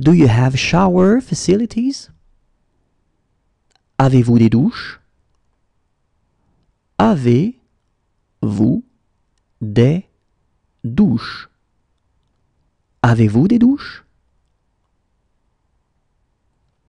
Do you have shower facilities? Avez-vous des douches? Avez-vous des douches?